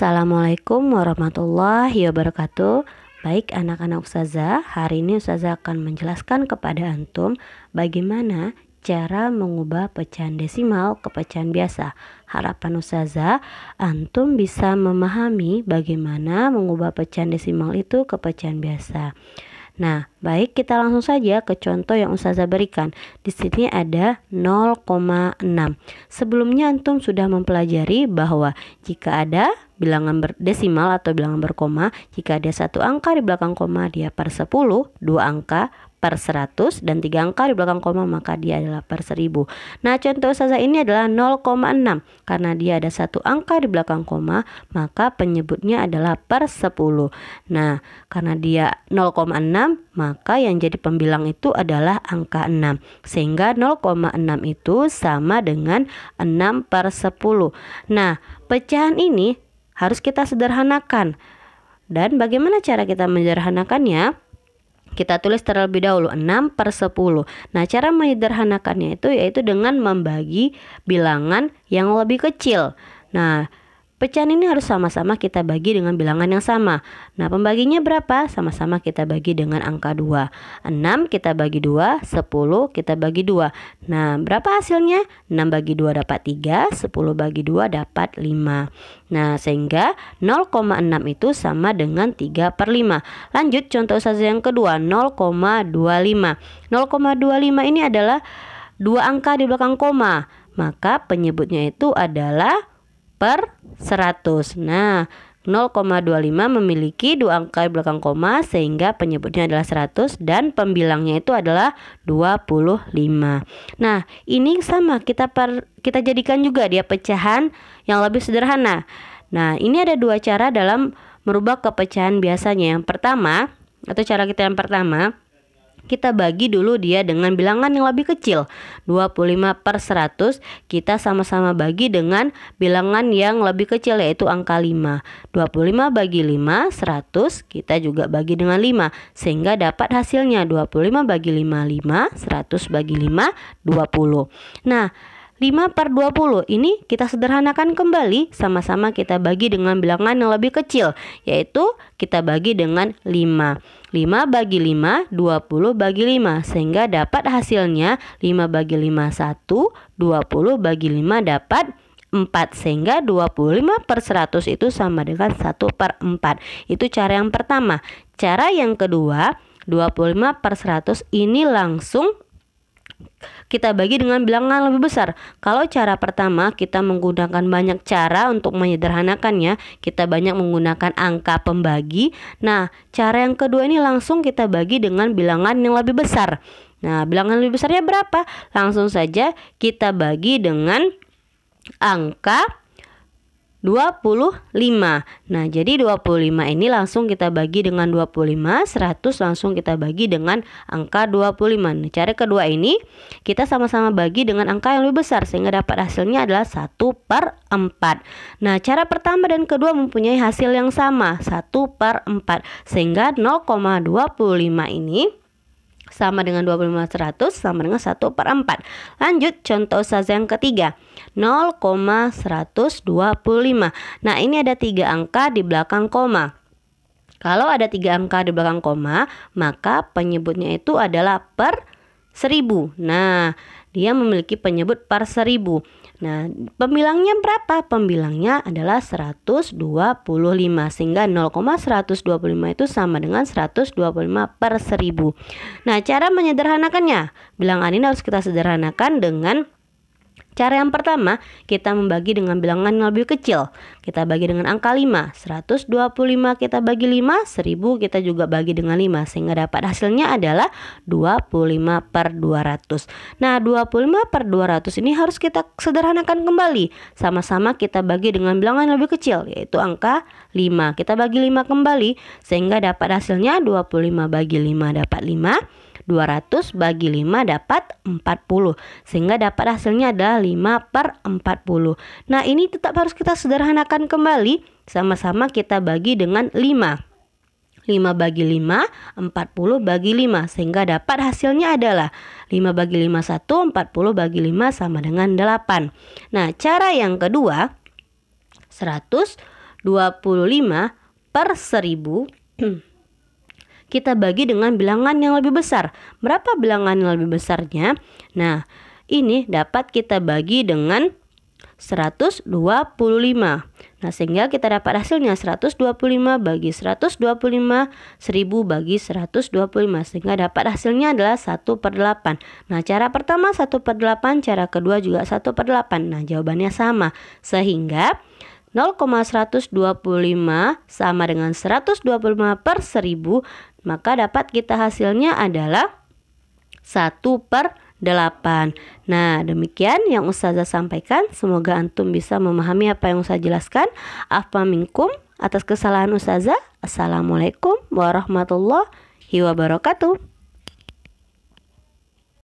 Assalamualaikum warahmatullahi wabarakatuh. Baik anak-anak Ustazah, hari ini Ustazah akan menjelaskan kepada Antum bagaimana cara mengubah pecahan desimal ke pecahan biasa. Harapan Ustazah, Antum bisa memahami bagaimana mengubah pecahan desimal itu ke pecahan biasa. Nah, baik kita langsung saja ke contoh yang Ustazah berikan. Di sini ada 0,6. Sebelumnya antum sudah mempelajari bahwa jika ada bilangan berdesimal atau bilangan berkoma, jika ada satu angka di belakang koma dia per 10, dua angka per 100 dan tiga angka di belakang koma maka dia adalah per 1000. Nah, contoh saja ini adalah 0,6 karena dia ada satu angka di belakang koma maka penyebutnya adalah per 10. Nah, karena dia 0,6 maka yang jadi pembilang itu adalah angka 6 sehingga 0,6 itu sama dengan 6 per 10. Nah, pecahan ini harus kita sederhanakan. Dan bagaimana cara kita menyederhanakannya? Kita tulis terlebih dahulu 6 per 10 Nah cara menyederhanakannya itu yaitu dengan membagi bilangan yang lebih kecil Nah Pecahan ini harus sama-sama kita bagi dengan bilangan yang sama. Nah, pembaginya berapa? Sama-sama kita bagi dengan angka 2. 6 kita bagi 2, 10 kita bagi 2. Nah, berapa hasilnya? 6 bagi 2 dapat 3, 10 bagi 2 dapat 5. Nah, sehingga 0,6 itu sama dengan 3 per 5. Lanjut, contoh usaha yang kedua, 0,25. 0,25 ini adalah dua angka di belakang koma. Maka penyebutnya itu adalah per 100. Nah, 0,25 memiliki dua angka di belakang koma sehingga penyebutnya adalah 100 dan pembilangnya itu adalah 25. Nah, ini sama kita per, kita jadikan juga dia pecahan yang lebih sederhana. Nah, ini ada dua cara dalam merubah kepecahan biasanya. Yang pertama, atau cara kita yang pertama, kita bagi dulu dia dengan bilangan yang lebih kecil 25 per 100 kita sama-sama bagi dengan bilangan yang lebih kecil yaitu angka 5 25 bagi 5 100 kita juga bagi dengan 5 sehingga dapat hasilnya 25 bagi 5 5 100 bagi 5 20 nah 5 per 20 ini kita sederhanakan kembali sama-sama kita bagi dengan bilangan yang lebih kecil yaitu kita bagi dengan 5 5 bagi 5, 20 bagi 5 sehingga dapat hasilnya 5 bagi 5 1, 20 bagi 5 dapat 4 sehingga 25 per 100 itu sama dengan 1 per 4 itu cara yang pertama cara yang kedua 25 per 100 ini langsung kita bagi dengan bilangan lebih besar. Kalau cara pertama kita menggunakan banyak cara untuk menyederhanakannya, kita banyak menggunakan angka pembagi. Nah, cara yang kedua ini langsung kita bagi dengan bilangan yang lebih besar. Nah, bilangan lebih besarnya berapa? Langsung saja kita bagi dengan angka 25. Nah, jadi 25 ini langsung kita bagi dengan 25, 100 langsung kita bagi dengan angka 25. Nah, cara kedua ini kita sama-sama bagi dengan angka yang lebih besar sehingga dapat hasilnya adalah 1 per 4. Nah, cara pertama dan kedua mempunyai hasil yang sama, 1 per 4. Sehingga 0,25 ini sama dengan 25100 sama dengan 1 per 4 lanjut contoh saja yang ketiga 0,125 nah ini ada tiga angka di belakang koma kalau ada tiga angka di belakang koma maka penyebutnya itu adalah per 1000 nah dia memiliki penyebut per 1000 Nah, pembilangnya berapa? Pembilangnya adalah 125 sehingga 0,125 itu sama dengan 125 per 1000. Nah, cara menyederhanakannya, bilangan ini harus kita sederhanakan dengan Cara yang pertama, kita membagi dengan bilangan yang lebih kecil. Kita bagi dengan angka 5. 125 kita bagi 5, 1000 kita juga bagi dengan 5 sehingga dapat hasilnya adalah 25 per 200. Nah, 25 per 200 ini harus kita sederhanakan kembali. Sama-sama kita bagi dengan bilangan yang lebih kecil yaitu angka 5. Kita bagi 5 kembali sehingga dapat hasilnya 25 bagi 5 dapat 5. 200 bagi 5 dapat 40 sehingga dapat hasilnya adalah 5 per 40 nah ini tetap harus kita sederhanakan kembali sama-sama kita bagi dengan 5 5 bagi 5, 40 bagi 5 sehingga dapat hasilnya adalah 5 bagi 5 1, 40 bagi 5 sama dengan 8. Nah, cara yang kedua 125 per 1000 kita bagi dengan bilangan yang lebih besar. Berapa bilangan yang lebih besarnya? Nah, ini dapat kita bagi dengan 125. Nah, sehingga kita dapat hasilnya 125 bagi 125, 1000 bagi 125. Sehingga dapat hasilnya adalah 1 per 8. Nah, cara pertama 1 per 8, cara kedua juga 1 per 8. Nah, jawabannya sama. Sehingga 0,125 sama dengan 125 per 1000 maka dapat kita hasilnya adalah 1 per 8. Nah, demikian yang Ustazah sampaikan. Semoga Antum bisa memahami apa yang Ustazah jelaskan. Afwa minkum atas kesalahan Ustazah. Assalamualaikum warahmatullahi wabarakatuh.